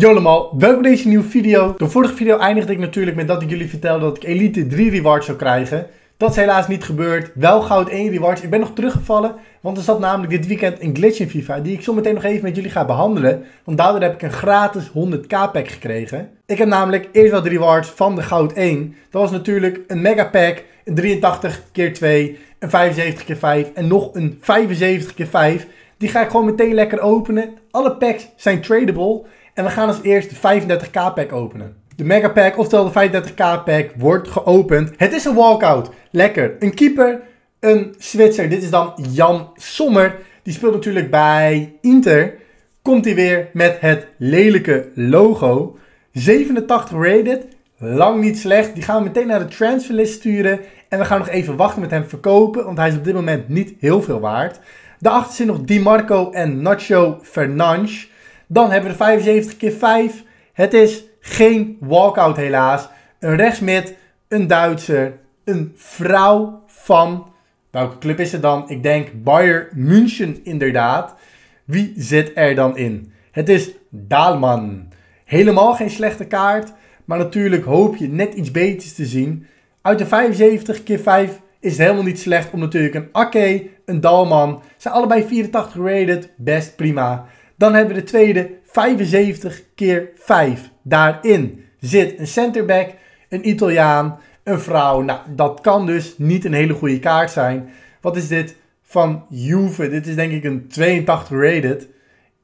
Yo allemaal, welkom bij deze nieuwe video. De vorige video eindigde ik natuurlijk met dat ik jullie vertelde dat ik Elite 3 rewards zou krijgen. Dat is helaas niet gebeurd. Wel goud 1 rewards. Ik ben nog teruggevallen, want er zat namelijk dit weekend een glitch in FIFA die ik zo meteen nog even met jullie ga behandelen. Want daardoor heb ik een gratis 100k pack gekregen. Ik heb namelijk eerst wel de rewards van de goud 1. Dat was natuurlijk een mega pack, een 83 keer 2, een 75 keer 5 en nog een 75 keer 5. Die ga ik gewoon meteen lekker openen. Alle packs zijn tradable. En we gaan als eerst de 35k pack openen. De mega pack, oftewel de 35k pack, wordt geopend. Het is een walkout. Lekker. Een keeper, een Zwitser. Dit is dan Jan Sommer. Die speelt natuurlijk bij Inter. Komt hij weer met het lelijke logo. 87 rated. Lang niet slecht. Die gaan we meteen naar de transferlist sturen. En we gaan nog even wachten met hem verkopen. Want hij is op dit moment niet heel veel waard. Daarachter zitten nog Di Marco en Nacho Fernandes. Dan hebben we de 75 keer 5. Het is geen walkout helaas. Een rechtsmid, een Duitser, een vrouw van... Welke club is het dan? Ik denk Bayer München inderdaad. Wie zit er dan in? Het is Daalman. Helemaal geen slechte kaart. Maar natuurlijk hoop je net iets beters te zien. Uit de 75 keer 5 is het helemaal niet slecht om natuurlijk een Ake, een Dalman. Zijn allebei 84 rated. Best prima. Dan hebben we de tweede 75 keer 5. Daarin zit een centerback, een Italiaan, een vrouw. Nou, dat kan dus niet een hele goede kaart zijn. Wat is dit van Juve? Dit is denk ik een 82 rated.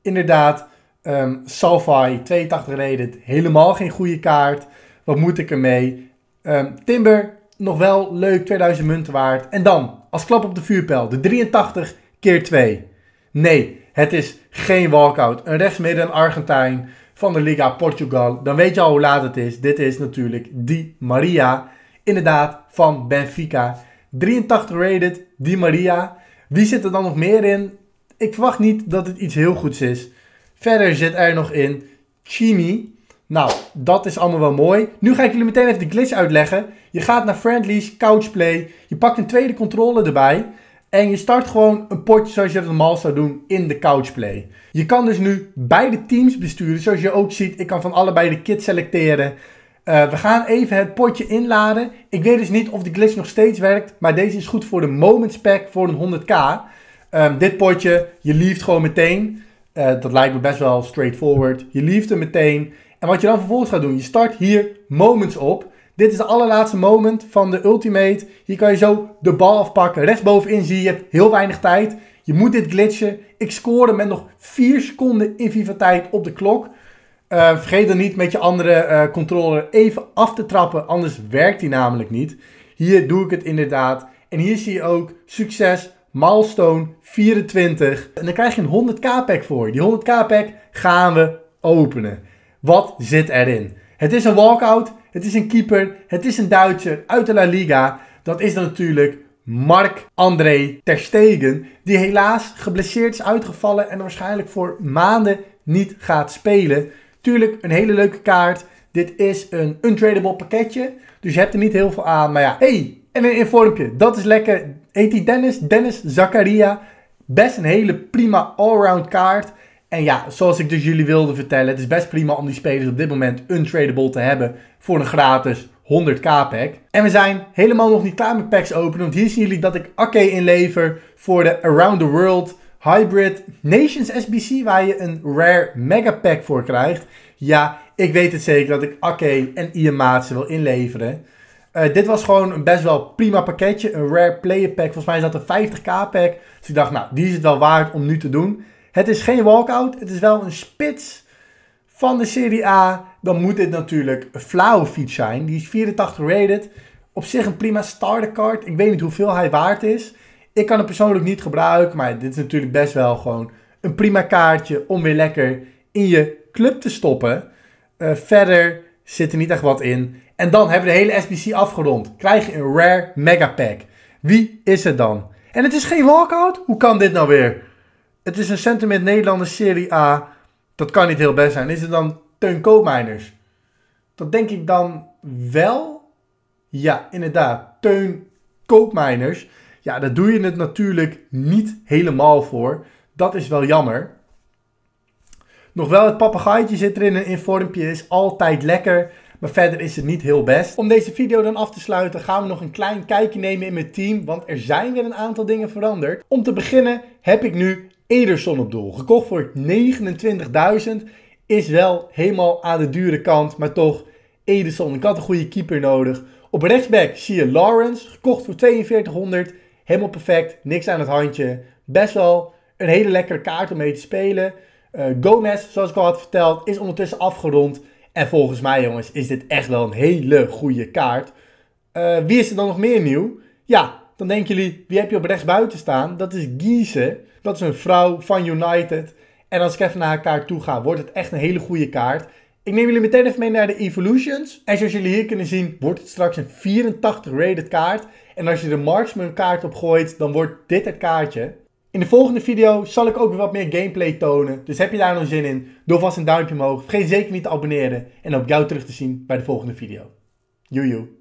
Inderdaad, um, ehm, 82 rated. Helemaal geen goede kaart. Wat moet ik ermee? Um, Timber, nog wel leuk, 2000 munten waard. En dan, als klap op de vuurpijl, de 83 keer 2. Nee, het is geen walkout. Een rechtsmidden in Argentijn van de Liga Portugal. Dan weet je al hoe laat het is. Dit is natuurlijk Di Maria. Inderdaad, van Benfica. 83 rated, Di Maria. Wie zit er dan nog meer in? Ik verwacht niet dat het iets heel goeds is. Verder zit er nog in Chimi. Nou, dat is allemaal wel mooi. Nu ga ik jullie meteen even de glitch uitleggen. Je gaat naar friendlies, couchplay. Je pakt een tweede controle erbij. En je start gewoon een potje zoals je dat normaal zou doen in de couchplay. Je kan dus nu beide teams besturen. Zoals je ook ziet, ik kan van allebei de kit selecteren. Eh, we gaan even het potje inladen. Ik weet dus niet of de glitch nog steeds werkt. Maar deze is goed voor de moments pack voor een 100k. Ehm, dit potje, je lieft gewoon meteen. Eh, dat lijkt me best wel straightforward. Je lieft hem meteen. En wat je dan vervolgens gaat doen, je start hier moments op. Dit is de allerlaatste moment van de ultimate. Hier kan je zo de bal afpakken. Rechtsbovenin zie je, je heel weinig tijd. Je moet dit glitchen. Ik scoorde met nog 4 seconden inviviteit op de klok. Eh, vergeet dan niet met je andere uh, controller even af te trappen, anders werkt die namelijk niet. Hier doe ik het inderdaad. En hier zie je ook succes, milestone 24. En dan krijg je een 100k pack voor. Die 100k pack gaan we openen. Wat zit erin? Het is een walkout. Het is een keeper. Het is een Duitser uit de La Liga. Dat is dan natuurlijk Marc andré Ter Stegen. Die helaas geblesseerd is uitgevallen en waarschijnlijk voor maanden niet gaat spelen. Tuurlijk een hele leuke kaart. Dit is een untradable pakketje. Dus je hebt er niet heel veel aan. Maar ja, hey, en een informpje. Dat is lekker. Heet die Dennis? Dennis Zakaria. Best een hele prima allround kaart. En ja, zoals ik dus jullie wilde vertellen, het is best prima om die spelers op dit moment untradeable te hebben voor een gratis 100k pack. En we zijn helemaal nog niet klaar met packs open, want hier zien jullie dat ik Akke inlever voor de Around the World Hybrid Nations SBC, waar je een rare mega pack voor krijgt. Ja, ik weet het zeker dat ik Akke en Ian wil inleveren. Eh, dit was gewoon een best wel prima pakketje. Een rare player pack. Volgens mij is dat een 50k pack. Dus ik dacht, nou, die is het wel waard om nu te doen. Het is geen walkout. Het is wel een spits van de Serie A. Dan moet dit natuurlijk een fiets zijn. Die is 84 rated. Op zich een prima card. Ik weet niet hoeveel hij waard is. Ik kan het persoonlijk niet gebruiken. Maar dit is natuurlijk best wel gewoon een prima kaartje om weer lekker in je club te stoppen. Eh, verder zit er niet echt wat in. En dan hebben we de hele SBC afgerond. Krijg je een rare mega pack. Wie is het dan? En het is geen walkout? Hoe kan dit nou weer? het is een sentiment Nederlanders Serie A. Dat kan niet heel best zijn. Is het dan Teun Koopmeiners? Dat denk ik dan wel. Ja, inderdaad. Teun Koopmeiners. Ja, daar doe je het natuurlijk niet helemaal voor. Dat is wel jammer. Nog wel het papegaaitje zit erin. Een informpje is altijd lekker. Maar verder is het niet heel best. Om deze video dan af te sluiten gaan we nog een klein kijkje nemen in mijn team. Want er zijn weer een aantal dingen veranderd. Om te beginnen heb ik nu Ederson op doel. Gekocht voor 29.000 is wel helemaal aan de dure kant, maar toch Ederson. Ik had een goede keeper nodig. Op rechtsback zie je Lawrence, gekocht voor 4200. Helemaal perfect, niks aan het handje. Best wel een hele lekkere kaart om mee te spelen. Uh, Gomez, zoals ik al had verteld, is ondertussen afgerond. En volgens mij, jongens, is dit echt wel een hele goede kaart. Eh, wie is er dan nog meer nieuw? Ja, dan denken jullie, wie heb je op rechtsbuiten staan? Dat is Giese. Dat is een vrouw van United. En als ik even naar haar kaart toe ga, wordt het echt een hele goede kaart. Ik neem jullie meteen even mee naar de Evolutions. En zoals jullie hier kunnen zien, wordt het straks een 84 rated kaart. En als je de Marksman kaart opgooit, dan wordt dit het kaartje. In de volgende video zal ik ook weer wat meer gameplay tonen. Dus heb je daar nog zin in? Doe vast een duimpje omhoog. Vergeet zeker niet te abonneren. En hoop jou terug te zien bij de volgende video. Joejoe.